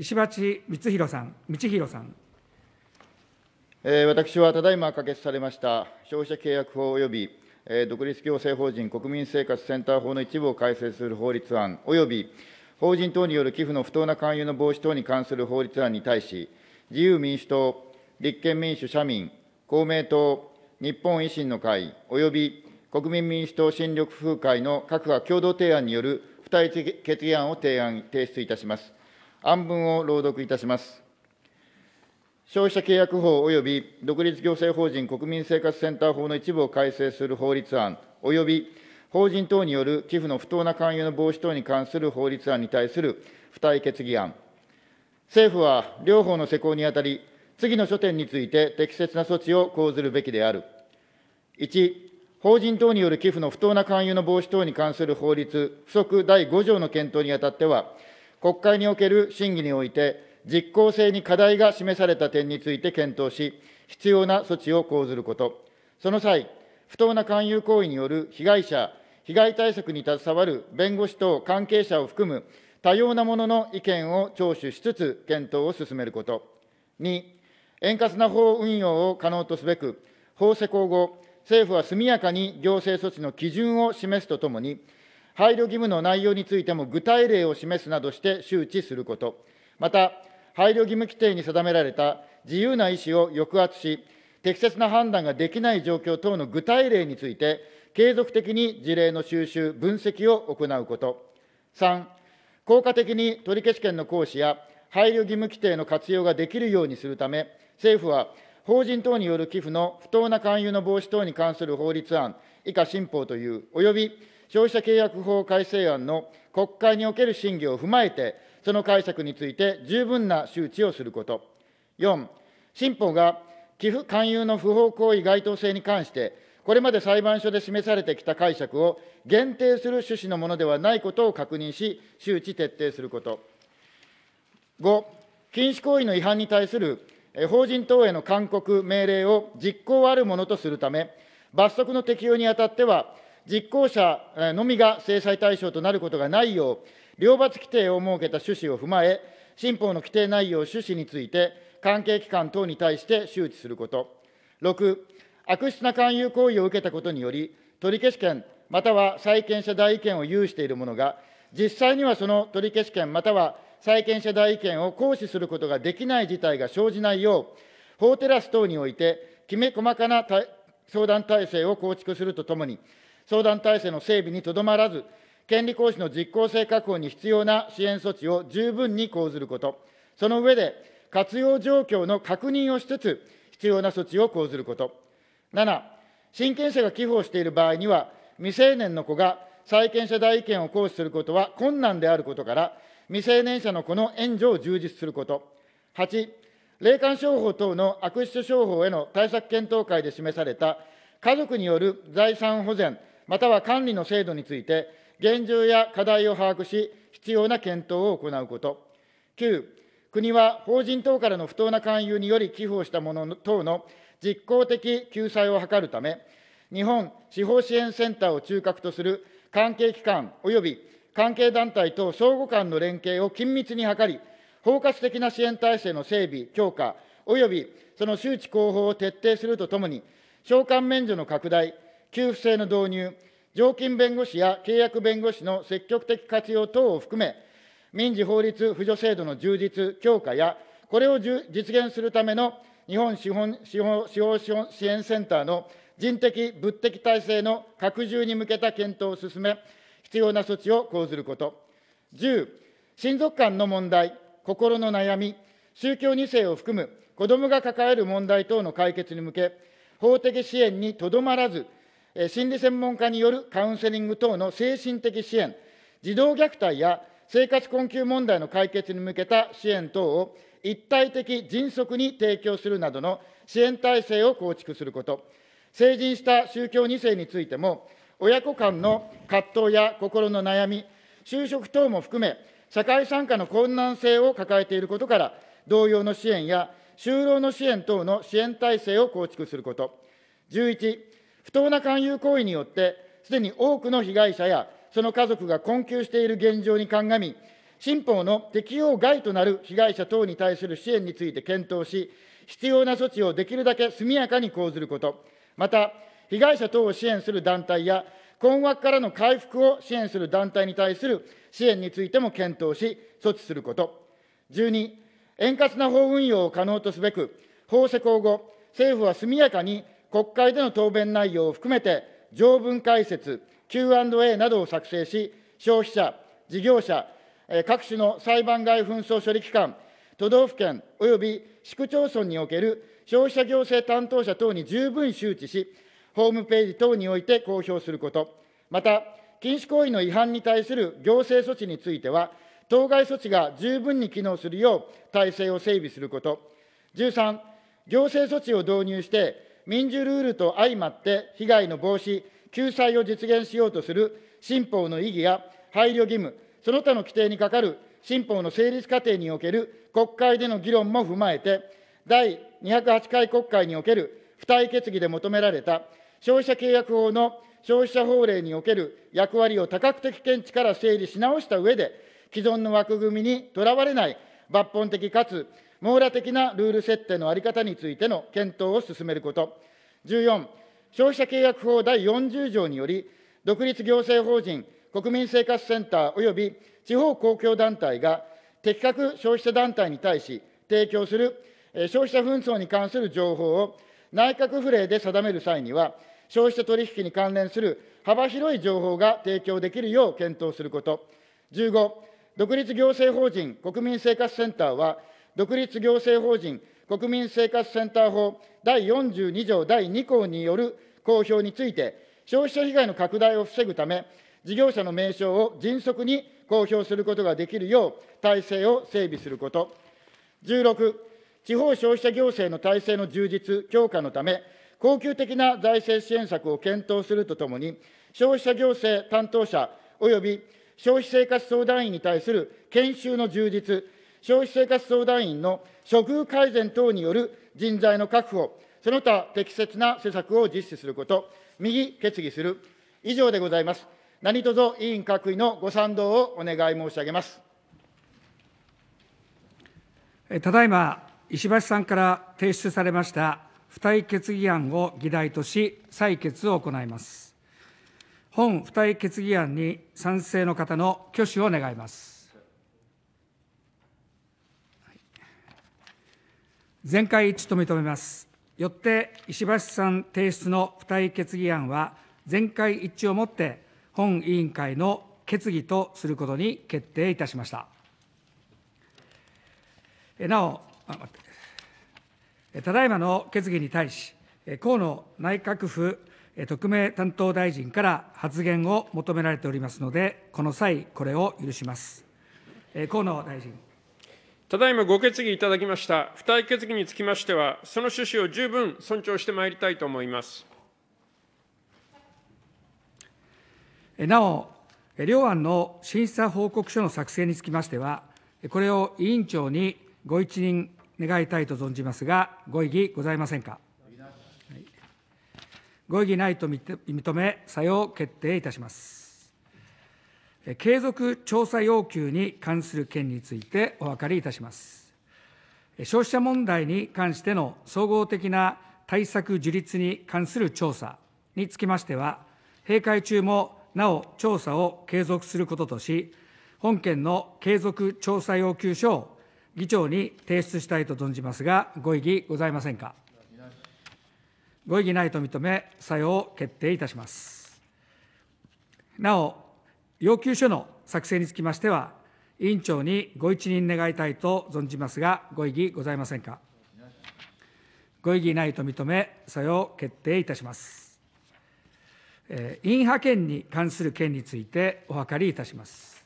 石橋光弘さん、道弘さん。え私はただいま可決されました消費者契約法及び、え独立行政法人国民生活センター法の一部を改正する法律案及び法人等による寄付の不当な勧誘の防止等に関する法律案に対し、自由民主党、立憲民主・社民、公明党、日本維新の会及び国民民主党新緑風会の各派共同提案による付帯決議案を提案提出いたします。案文を朗読いたします。消費者契約法及び独立行政法人国民生活センター法の一部を改正する法律案及び法人等による寄付の不当な勧誘の防止等に関する法律案に対する付帯決議案。政府は両方の施行にあたり、次の書店について適切な措置を講ずるべきである。1、法人等による寄付の不当な勧誘の防止等に関する法律、不則第5条の検討にあたっては、国会における審議において、実効性に課題が示された点について検討し、必要な措置を講ずること、その際、不当な勧誘行為による被害者、被害対策に携わる弁護士等関係者を含む多様なものの意見を聴取しつつ、検討を進めること、2、円滑な法運用を可能とすべく、法施行後、政府は速やかに行政措置の基準を示すとともに、配慮義務の内容についても具体例を示すなどして周知すること、また、配慮義務規定に定められた自由な意思を抑圧し、適切な判断ができない状況等の具体例について、継続的に事例の収集・分析を行うこと、3、効果的に取消権の行使や配慮義務規定の活用ができるようにするため、政府は法人等による寄付の不当な勧誘の防止等に関する法律案、以下新法という、および消費者契約法改正案の国会における審議を踏まえて、その解釈について十分な周知をすること。4、新法が寄付勧誘の不法行為該当性に関して、これまで裁判所で示されてきた解釈を限定する趣旨のものではないことを確認し、周知徹底すること。5、禁止行為の違反に対する法人等への勧告、命令を実行あるものとするため、罰則の適用にあたっては、実行者のみが制裁対象となることがないよう、両罰規定を設けた趣旨を踏まえ、新法の規定内容、趣旨について、関係機関等に対して周知すること。6、悪質な勧誘行為を受けたことにより、取消権、または債権者代位権を有している者が、実際にはその取消権、または債権者代位権を行使することができない事態が生じないよう、法テラス等において、きめ細かな相談体制を構築するとともに、相談体制の整備にとどまらず、権利行使の実効性確保に必要な支援措置を十分に講ずること、その上で、活用状況の確認をしつつ、必要な措置を講ずること、7、親権者が寄付をしている場合には、未成年の子が債権者代意見を行使することは困難であることから、未成年者の子の援助を充実すること、8、霊感商法等の悪質商法への対策検討会で示された、家族による財産保全、または管理の制度について、現状や課題を把握し、必要な検討を行うこと。9、国は法人等からの不当な勧誘により寄付をしたもの等の実効的救済を図るため、日本司法支援センターを中核とする関係機関及び関係団体等相互間の連携を緊密に図り、包括的な支援体制の整備、強化、及びその周知広報を徹底するとともに、償還免除の拡大、給付制の導入、常勤弁護士や契約弁護士の積極的活用等を含め、民事法律扶助制度の充実、強化や、これを実現するための日本司法資本支援センターの人的、物的体制の拡充に向けた検討を進め、必要な措置を講ずること。10、親族間の問題、心の悩み、宗教2世を含む子どもが抱える問題等の解決に向け、法的支援にとどまらず、心理専門家によるカウンセリング等の精神的支援、児童虐待や生活困窮問題の解決に向けた支援等を一体的、迅速に提供するなどの支援体制を構築すること、成人した宗教2世についても、親子間の葛藤や心の悩み、就職等も含め、社会参加の困難性を抱えていることから、同様の支援や就労の支援等の支援体制を構築すること。11、不当な勧誘行為によって、すでに多くの被害者やその家族が困窮している現状に鑑み、新法の適用外となる被害者等に対する支援について検討し、必要な措置をできるだけ速やかに講ずること、また、被害者等を支援する団体や、困惑からの回復を支援する団体に対する支援についても検討し、措置すること。12、円滑な法運用を可能とすべく、法施行後、政府は速やかに国会での答弁内容を含めて、条文解説、Q&A などを作成し、消費者、事業者、各種の裁判外紛争処理機関、都道府県および市区町村における消費者行政担当者等に十分周知し、ホームページ等において公表すること、また、禁止行為の違反に対する行政措置については、当該措置が十分に機能するよう体制を整備すること、13、行政措置を導入して、民主ルールと相まって被害の防止、救済を実現しようとする新法の意義や配慮義務、その他の規定にかかる新法の成立過程における国会での議論も踏まえて、第208回国会における付帯決議で求められた消費者契約法の消費者法令における役割を多角的見地から整理し直した上で、既存の枠組みにとらわれない抜本的かつ網羅的なルール設定の在り方についての検討を進めること、14、消費者契約法第40条により、独立行政法人、国民生活センターおよび地方公共団体が適格消費者団体に対し提供する消費者紛争に関する情報を内閣府令で定める際には、消費者取引に関連する幅広い情報が提供できるよう検討すること、15、独立行政法人国民生活センターは、独立行政法人国民生活センター法第42条第2項による公表について、消費者被害の拡大を防ぐため、事業者の名称を迅速に公表することができるよう、体制を整備すること。16、地方消費者行政の体制の充実、強化のため、恒久的な財政支援策を検討するとともに、消費者行政担当者及び消費生活相談員に対する研修の充実、消費生活相談員の処遇改善等による人材の確保、その他適切な施策を実施すること、右決議する、以上でございます。何卒委員各位のご賛同をお願い申し上げます。ただいま、石橋さんから提出されました付帯決議案を議題とし、採決を行います。本付帯決議案に賛成の方の挙手を願います。全会一致と認めます。よって石橋さん提出の付帯決議案は全会一致をもって本委員会の決議とすることに決定いたしました。なお、ただいまの決議に対し、河野内閣府特命担当大臣から発言を求められておりますので、この際、これを許します。河野大臣。ただいまご決議いただきました付帯決議につきましては、その趣旨を十分尊重してまいりたいと思います。なお、両案の審査報告書の作成につきましては、これを委員長にご一任願いたいと存じますが、ご異議ございませんか。ご異議ないと認め、作用決定いたします。継続調査要求に関する件についてお分かりいたします。消費者問題に関しての総合的な対策樹立に関する調査につきましては、閉会中もなお調査を継続することとし、本件の継続調査要求書を議長に提出したいと存じますが、ご異議ございませんか。ご異議ないと認め、作用を決定いたします。なお、要求書の作成につきましては、委員長にご一任願いたいと存じますが、ご異議ございませんか。ご異議ないと認め、作用決定いたします。え委員派遣に関する件についてお諮りいたします。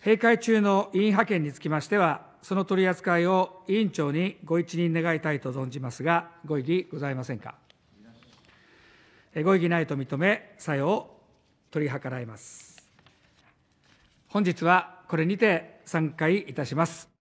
閉会中の委員派遣につきましては、その取り扱いを委員長にご一任願いたいと存じますが、ご異議ございませんか。ご異議ないと認め、作用を取り計らいます。本日はこれにて散会いたします。